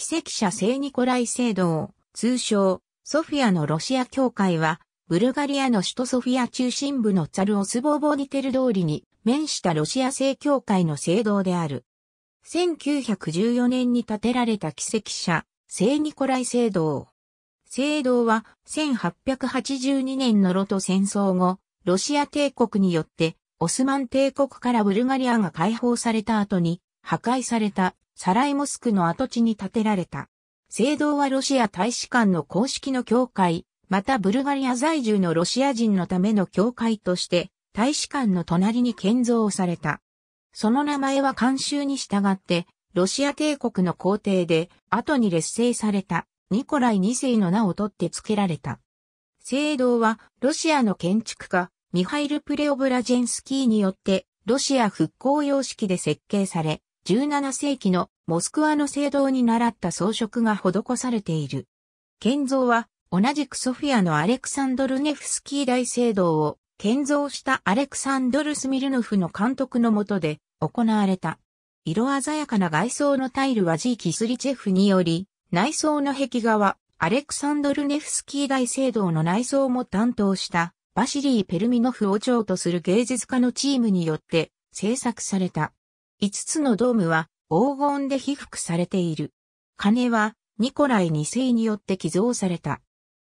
奇跡者聖ニコライ聖堂、通称、ソフィアのロシア教会は、ブルガリアの首都ソフィア中心部のザルオスボーボニテル通りに面したロシア正教会の聖堂である。1914年に建てられた奇跡者、聖ニコライ聖堂。聖堂は1882年のロト戦争後、ロシア帝国によってオスマン帝国からブルガリアが解放された後に破壊されたサライモスクの跡地に建てられた。聖堂はロシア大使館の公式の教会、またブルガリア在住のロシア人のための教会として、大使館の隣に建造された。その名前は慣習に従って、ロシア帝国の皇帝で、後に劣勢された、ニコライ2世の名を取って付けられた。聖堂は、ロシアの建築家、ミハイル・プレオブラジェンスキーによって、ロシア復興様式で設計され、17世紀のモスクワの聖堂に倣った装飾が施されている。建造は同じくソフィアのアレクサンドルネフスキー大聖堂を建造したアレクサンドル・スミルノフの監督の下で行われた。色鮮やかな外装のタイルはジー・キスリチェフにより、内装の壁画はアレクサンドル・ネフスキー大聖堂の内装も担当したバシリー・ペルミノフを長とする芸術家のチームによって制作された。5つのドームは黄金で被覆されている。金はニコライ2世によって寄贈された。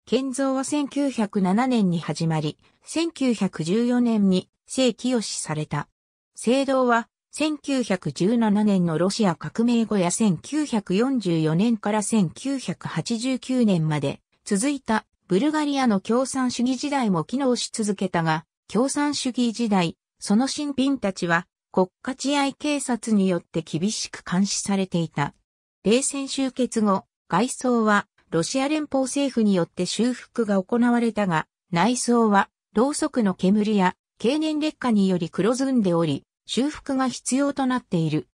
建造は1907年に始まり、1914年に正規予しされた。聖堂は1917年のロシア革命後や1944年から1989年まで続いたブルガリアの共産主義時代も機能し続けたが、共産主義時代、その新品たちは国家治安警察によって厳しく監視されていた。冷戦終結後、外装はロシア連邦政府によって修復が行われたが、内装はろうそくの煙や経年劣化により黒ずんでおり、修復が必要となっている。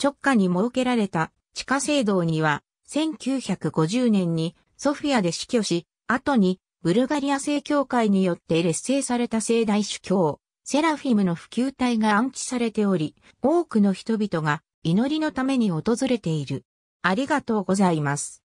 直下に設けられた地下聖堂には、1950年にソフィアで死去し、後にブルガリア正教会によって劣勢された聖大主教、セラフィムの普及体が安置されており、多くの人々が祈りのために訪れている。ありがとうございます。